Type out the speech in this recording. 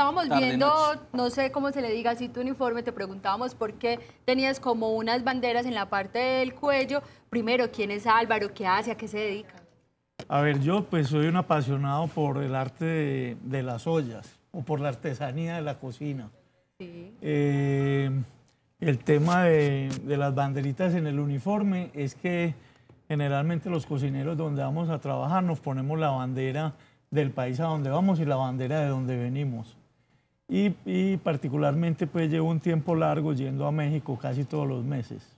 Estábamos viendo, no sé cómo se le diga así tu uniforme, te preguntábamos por qué tenías como unas banderas en la parte del cuello. Primero, ¿quién es Álvaro? ¿Qué hace? ¿A qué se dedica? A ver, yo pues soy un apasionado por el arte de, las ollas o por la artesanía de la cocina. Eh, el tema de, de las banderitas en el uniforme es que generalmente los cocineros donde vamos a trabajar nos ponemos la bandera del país a donde vamos y la bandera de donde venimos y, particularmente pues llevo un tiempo largo yendo a México casi todos los meses.